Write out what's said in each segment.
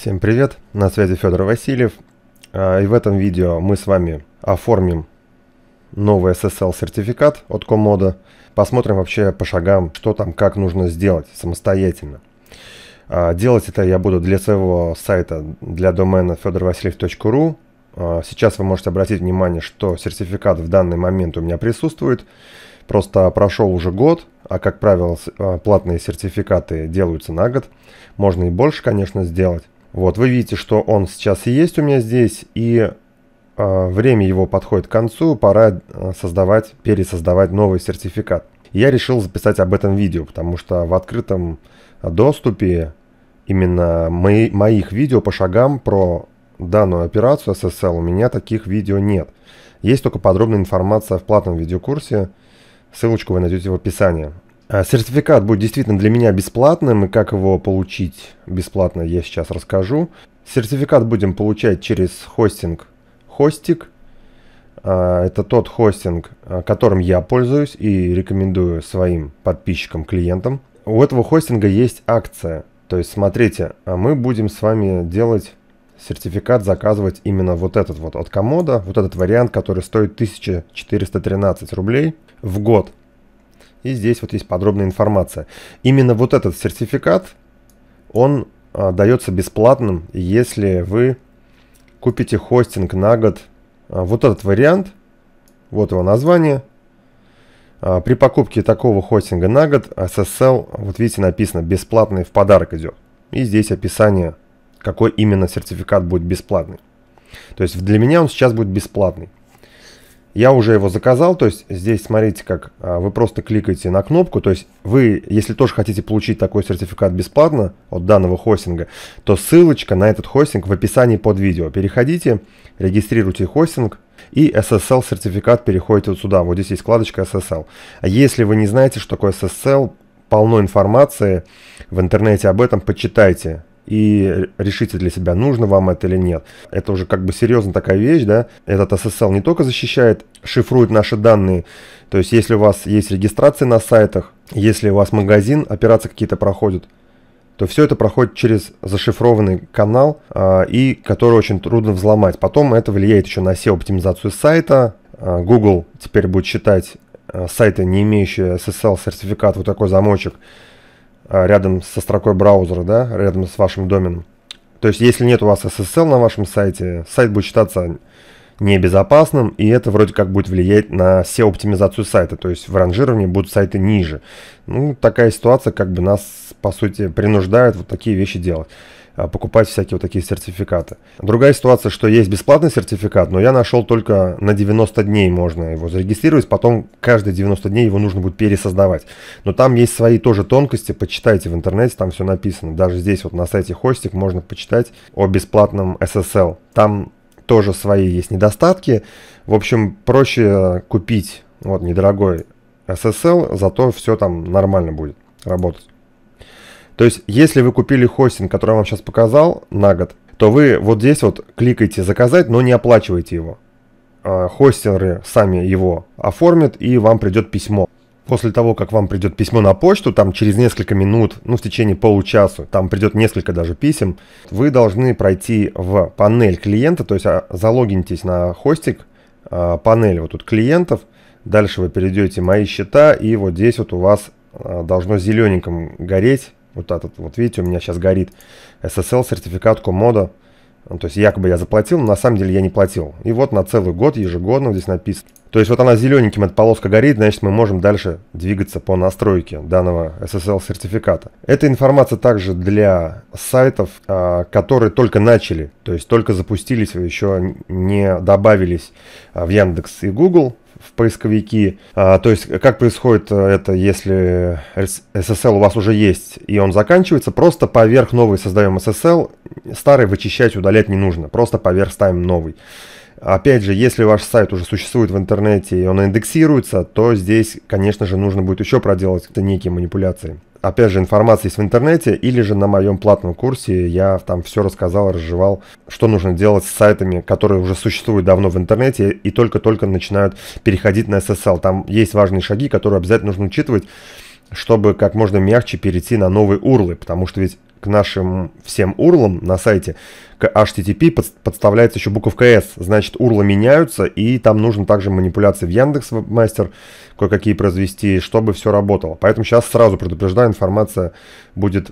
Всем привет, на связи Федор Васильев. А, и в этом видео мы с вами оформим новый SSL сертификат от Комода. Посмотрим вообще по шагам, что там, как нужно сделать самостоятельно. А, делать это я буду для своего сайта, для домена fedorvasiliev.ru. А, сейчас вы можете обратить внимание, что сертификат в данный момент у меня присутствует. Просто прошел уже год, а как правило платные сертификаты делаются на год. Можно и больше, конечно, сделать. Вот, вы видите, что он сейчас и есть у меня здесь, и э, время его подходит к концу, пора а, создавать, пересоздавать новый сертификат. Я решил записать об этом видео, потому что в открытом доступе именно мои, моих видео по шагам про данную операцию SSL у меня таких видео нет. Есть только подробная информация в платном видеокурсе, ссылочку вы найдете в описании. А, сертификат будет действительно для меня бесплатным, и как его получить бесплатно я сейчас расскажу. Сертификат будем получать через хостинг Хостик. А, это тот хостинг, а, которым я пользуюсь и рекомендую своим подписчикам, клиентам. У этого хостинга есть акция. То есть, смотрите, мы будем с вами делать сертификат, заказывать именно вот этот вот от комода, вот этот вариант, который стоит 1413 рублей в год. И здесь вот есть подробная информация. Именно вот этот сертификат, он а, дается бесплатным, если вы купите хостинг на год. А, вот этот вариант, вот его название. А, при покупке такого хостинга на год SSL, вот видите, написано «бесплатный в подарок идет». И здесь описание, какой именно сертификат будет бесплатный. То есть для меня он сейчас будет бесплатный. Я уже его заказал, то есть здесь смотрите, как а, вы просто кликаете на кнопку, то есть вы, если тоже хотите получить такой сертификат бесплатно от данного хостинга, то ссылочка на этот хостинг в описании под видео. Переходите, регистрируйте хостинг и SSL сертификат переходите вот сюда, вот здесь есть вкладочка SSL. А если вы не знаете, что такое SSL, полно информации в интернете об этом, почитайте и решите для себя, нужно вам это или нет. Это уже как бы серьезно такая вещь, да. Этот SSL не только защищает, шифрует наши данные. То есть, если у вас есть регистрация на сайтах, если у вас магазин, операции какие-то проходят, то все это проходит через зашифрованный канал, а, и который очень трудно взломать. Потом это влияет еще на SEO-оптимизацию сайта. А, Google теперь будет считать а, сайты, не имеющие SSL-сертификат, вот такой замочек, а, рядом со строкой браузера, да, рядом с вашим доменом. То есть, если нет у вас SSL на вашем сайте, сайт будет считаться небезопасным, и это вроде как будет влиять на SEO-оптимизацию сайта, то есть в ранжировании будут сайты ниже. Ну, такая ситуация как бы нас, по сути, принуждает вот такие вещи делать. А, покупать всякие вот такие сертификаты. Другая ситуация, что есть бесплатный сертификат, но я нашел только на 90 дней можно его зарегистрировать, потом каждые 90 дней его нужно будет пересоздавать. Но там есть свои тоже тонкости, почитайте в интернете, там все написано. Даже здесь вот на сайте Хостик можно почитать о бесплатном SSL. Там тоже свои есть недостатки. В общем, проще купить вот недорогой SSL, зато все там нормально будет работать. То есть, если вы купили хостинг, который я вам сейчас показал, на год, то вы вот здесь вот кликаете «Заказать», но не оплачиваете его. А, Хостинеры сами его оформят, и вам придет письмо. После того, как вам придет письмо на почту, там через несколько минут, ну в течение получаса, там придет несколько даже писем, вы должны пройти в панель клиента, то есть а, залогинитесь на хостик, а, панель вот тут клиентов, дальше вы перейдете «Мои счета», и вот здесь вот у вас должно зелененьким гореть вот этот, вот видите, у меня сейчас горит SSL-сертификат Комода. Ну, то есть якобы я заплатил, но на самом деле я не платил. И вот на целый год ежегодно здесь написано. То есть вот она зелененьким, эта полоска горит, значит мы можем дальше двигаться по настройке данного SSL сертификата. Эта информация также для сайтов, а, которые только начали, то есть только запустились, еще не добавились а, в Яндекс и Google в поисковики. А, то есть, как происходит э, это, если SSL у вас уже есть и он заканчивается, просто поверх новый создаем SSL, старый вычищать, удалять не нужно, просто поверх ставим новый. Опять же, если ваш сайт уже существует в интернете и он индексируется, то здесь, конечно же, нужно будет еще проделать некие манипуляции опять же, информации есть в интернете, или же на моем платном курсе я там все рассказал, разжевал, что нужно делать с сайтами, которые уже существуют давно в интернете и только-только начинают переходить на SSL. Там есть важные шаги, которые обязательно нужно учитывать чтобы как можно мягче перейти на новые урлы, потому что ведь к нашим всем урлам на сайте к HTTP подставляется еще буковка S, значит урлы меняются, и там нужно также манипуляции в Яндекс Мастер кое-какие произвести, чтобы все работало. Поэтому сейчас сразу предупреждаю, информация будет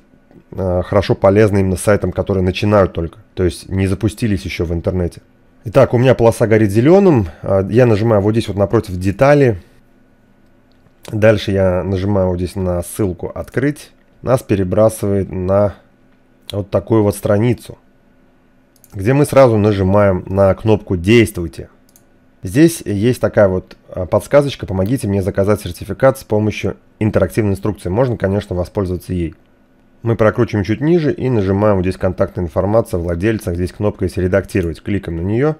э, хорошо полезна именно сайтам, которые начинают только, то есть не запустились еще в интернете. Итак, у меня полоса горит зеленым, э, я нажимаю вот здесь вот напротив детали, Дальше я нажимаю вот здесь на ссылку «Открыть». Нас перебрасывает на вот такую вот страницу, где мы сразу нажимаем на кнопку «Действуйте». Здесь есть такая вот а, подсказочка «Помогите мне заказать сертификат с помощью интерактивной инструкции». Можно, конечно, воспользоваться ей. Мы прокручиваем чуть ниже и нажимаем вот здесь «Контактная информация владельца». Здесь кнопка есть «Редактировать». Кликаем на нее.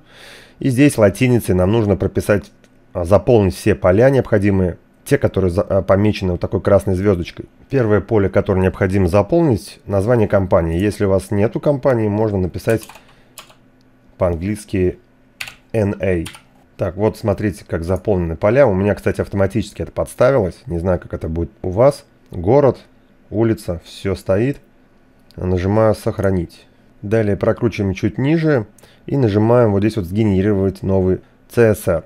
И здесь латиницей нам нужно прописать, а, заполнить все поля необходимые те, которые э, помечены вот такой красной звездочкой. Первое поле, которое необходимо заполнить, название компании. Если у вас нету компании, можно написать по-английски NA. Так, вот смотрите, как заполнены поля. У меня, кстати, автоматически это подставилось. Не знаю, как это будет у вас. Город, улица, все стоит. Нажимаю «Сохранить». Далее прокручиваем чуть ниже и нажимаем вот здесь вот «Сгенерировать новый CSR».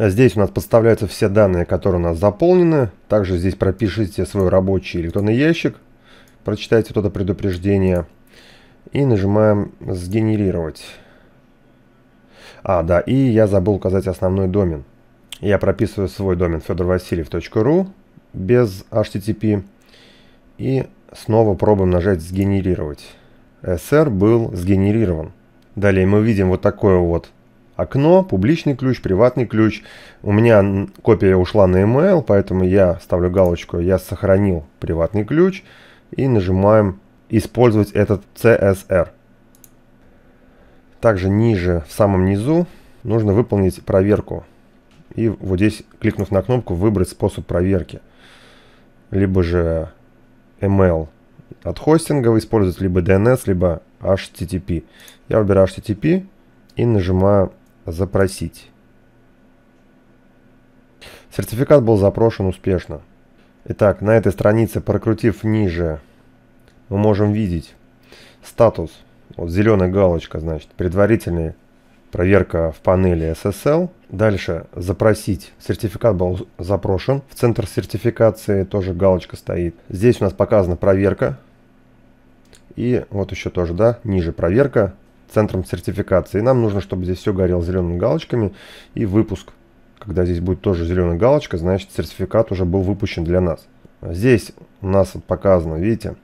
А здесь у нас подставляются все данные, которые у нас заполнены. Также здесь пропишите свой рабочий электронный ящик, прочитайте вот это предупреждение и нажимаем «Сгенерировать». А, да, и я забыл указать основной домен. Я прописываю свой домен fedorvasiliev.ru без HTTP и снова пробуем нажать «Сгенерировать». SR был сгенерирован. Далее мы видим вот такое вот окно, публичный ключ, приватный ключ. У меня копия ушла на email, поэтому я ставлю галочку «Я сохранил приватный ключ» и нажимаем «Использовать этот CSR». Также ниже, в самом низу, нужно выполнить проверку. И вот здесь, кликнув на кнопку «Выбрать способ проверки». Либо же email от хостинга использовать, либо DNS, либо HTTP. Я выбираю HTTP и нажимаю Запросить. Сертификат был запрошен успешно. Итак, на этой странице, прокрутив ниже, мы можем видеть статус. Вот зеленая галочка, значит, предварительная проверка в панели SSL. Дальше запросить. Сертификат был запрошен. В центр сертификации тоже галочка стоит. Здесь у нас показана проверка. И вот еще тоже, да, ниже проверка центром сертификации. И нам нужно, чтобы здесь все горело зелеными галочками и выпуск. Когда здесь будет тоже зеленая галочка, значит сертификат уже был выпущен для нас. Здесь у нас вот показано, видите,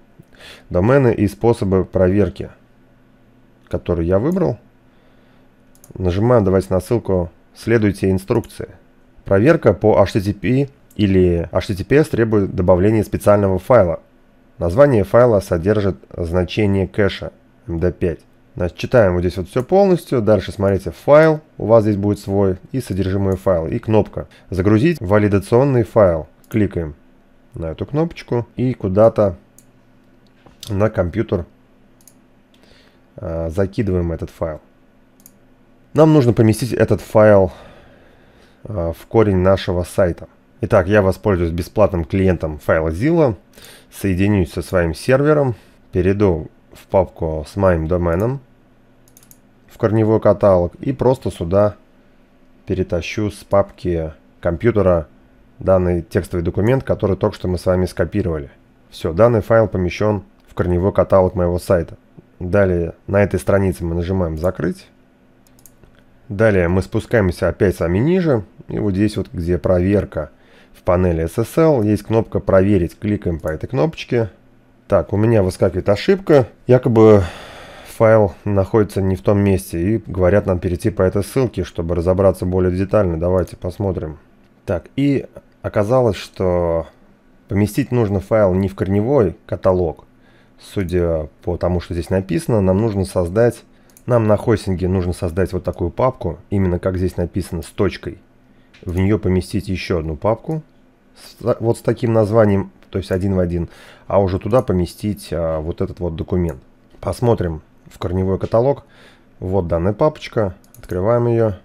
домены и способы проверки, которые я выбрал. Нажимаем, давайте на ссылку «Следуйте инструкции». Проверка по HTTP или HTTPS требует добавления специального файла. Название файла содержит значение кэша MD5. Значит, читаем вот здесь вот все полностью. Дальше смотрите файл. У вас здесь будет свой и содержимое файл И кнопка «Загрузить валидационный файл». Кликаем на эту кнопочку и куда-то на компьютер а, закидываем этот файл. Нам нужно поместить этот файл а, в корень нашего сайта. Итак, я воспользуюсь бесплатным клиентом FileZilla, соединюсь со своим сервером, перейду в папку с моим доменом в корневой каталог и просто сюда перетащу с папки компьютера данный текстовый документ, который только что мы с вами скопировали. Все, данный файл помещен в корневой каталог моего сайта. Далее на этой странице мы нажимаем «Закрыть». Далее мы спускаемся опять сами ниже. И вот здесь вот, где проверка в панели SSL, есть кнопка «Проверить». Кликаем по этой кнопочке. Так, у меня выскакивает ошибка. Якобы файл находится не в том месте. И говорят нам перейти по этой ссылке, чтобы разобраться более детально. Давайте посмотрим. Так, и оказалось, что поместить нужно файл не в корневой каталог. Судя по тому, что здесь написано, нам нужно создать... Нам на хостинге нужно создать вот такую папку, именно как здесь написано, с точкой. В нее поместить еще одну папку, вот с таким названием то есть один в один, а уже туда поместить а, вот этот вот документ. Посмотрим в корневой каталог. Вот данная папочка, открываем ее.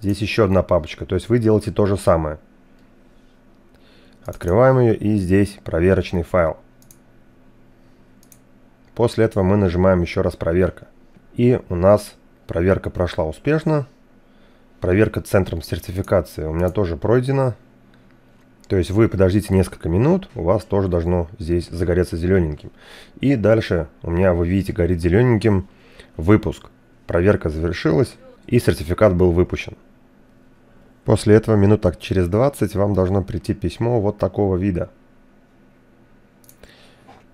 Здесь еще одна папочка, то есть вы делаете то же самое. Открываем ее и здесь проверочный файл. После этого мы нажимаем еще раз проверка. И у нас проверка прошла успешно. Проверка центром сертификации у меня тоже пройдена. То есть вы подождите несколько минут, у вас тоже должно здесь загореться зелененьким. И дальше у меня, вы видите, горит зелененьким выпуск. Проверка завершилась и сертификат был выпущен. После этого минут так через 20 вам должно прийти письмо вот такого вида.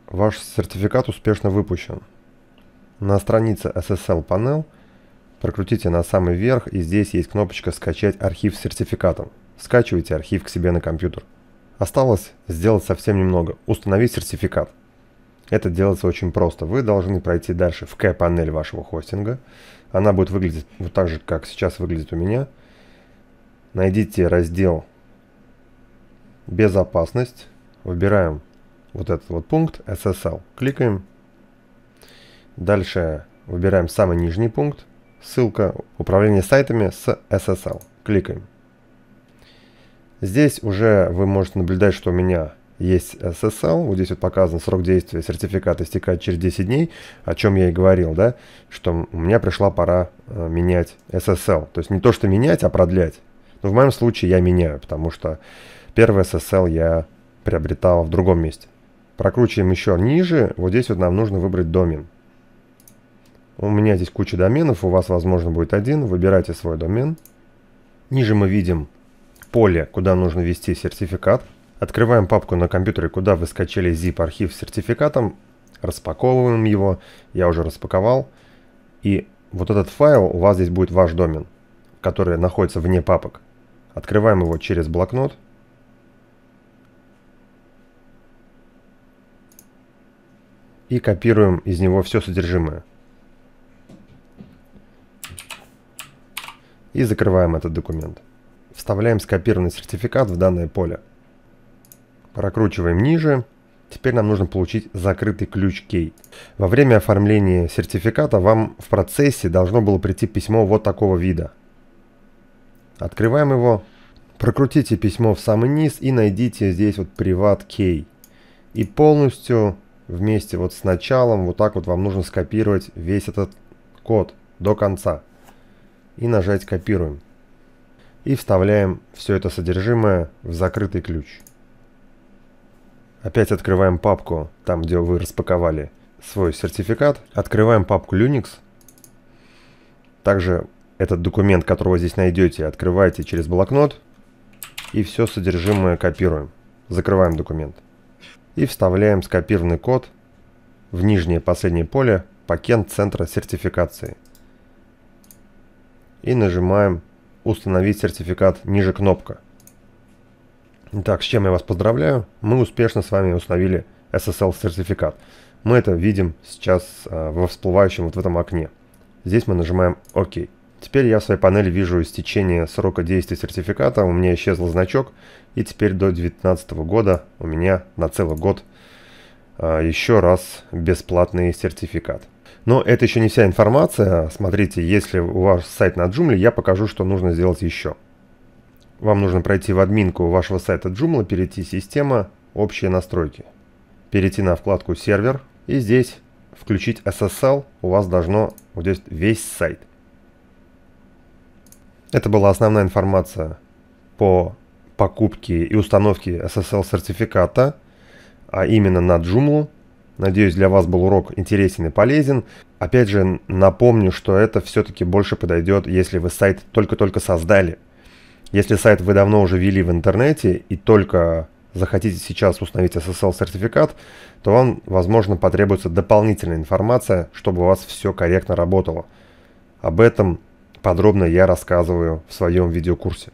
Ваш сертификат успешно выпущен. На странице SSL Panel прокрутите на самый верх и здесь есть кнопочка «Скачать архив с сертификатом». Скачивайте архив к себе на компьютер. Осталось сделать совсем немного. Установить сертификат. Это делается очень просто. Вы должны пройти дальше в K-панель вашего хостинга. Она будет выглядеть вот так же, как сейчас выглядит у меня. Найдите раздел «Безопасность». Выбираем вот этот вот пункт SSL. Кликаем. Дальше выбираем самый нижний пункт. Ссылка «Управление сайтами с SSL». Кликаем. Здесь уже вы можете наблюдать, что у меня есть SSL, вот здесь вот показан срок действия сертификата истекает через 10 дней, о чем я и говорил, да, что у меня пришла пора э, менять SSL. То есть не то, что менять, а продлять. Но в моем случае я меняю, потому что первый SSL я приобретал в другом месте. Прокручиваем еще ниже, вот здесь вот нам нужно выбрать домен. У меня здесь куча доменов, у вас, возможно, будет один, выбирайте свой домен. Ниже мы видим поле, куда нужно ввести сертификат. Открываем папку на компьютере, куда вы скачали zip-архив с сертификатом. Распаковываем его. Я уже распаковал. И вот этот файл у вас здесь будет ваш домен, который находится вне папок. Открываем его через блокнот. И копируем из него все содержимое. И закрываем этот документ. Вставляем скопированный сертификат в данное поле. Прокручиваем ниже. Теперь нам нужно получить закрытый ключ-кей. Во время оформления сертификата вам в процессе должно было прийти письмо вот такого вида. Открываем его. Прокрутите письмо в самый низ и найдите здесь вот приват кей. И полностью вместе вот с началом вот так вот вам нужно скопировать весь этот код до конца. И нажать копируем и вставляем все это содержимое в закрытый ключ. Опять открываем папку, там где вы распаковали свой сертификат. Открываем папку Linux. Также этот документ, которого здесь найдете, открываете через блокнот. И все содержимое копируем. Закрываем документ. И вставляем скопированный код в нижнее последнее поле пакет центра сертификации. И нажимаем «Установить сертификат» ниже кнопка. Итак, с чем я вас поздравляю. Мы успешно с вами установили SSL-сертификат. Мы это видим сейчас э, во всплывающем вот в этом окне. Здесь мы нажимаем «Ок». Теперь я в своей панели вижу истечение срока действия сертификата, у меня исчезл значок, и теперь до 2019 года у меня на целый год э, еще раз бесплатный сертификат. Но это еще не вся информация. Смотрите, если у вас сайт на Joomla, я покажу, что нужно сделать еще. Вам нужно пройти в админку вашего сайта Joomla, перейти «Система», «Общие настройки». Перейти на вкладку «Сервер» и здесь включить SSL. У вас должно вот здесь весь сайт. Это была основная информация по покупке и установке SSL-сертификата, а именно на Joomla. Надеюсь, для вас был урок интересен и полезен. Опять же, напомню, что это все-таки больше подойдет, если вы сайт только-только создали. Если сайт вы давно уже вели в интернете и только захотите сейчас установить SSL-сертификат, то вам, возможно, потребуется дополнительная информация, чтобы у вас все корректно работало. Об этом подробно я рассказываю в своем видеокурсе.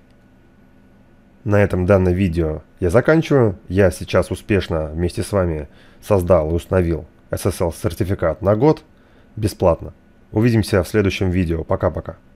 На этом данное видео я заканчиваю. Я сейчас успешно вместе с вами создал и установил SSL-сертификат на год бесплатно. Увидимся в следующем видео. Пока-пока.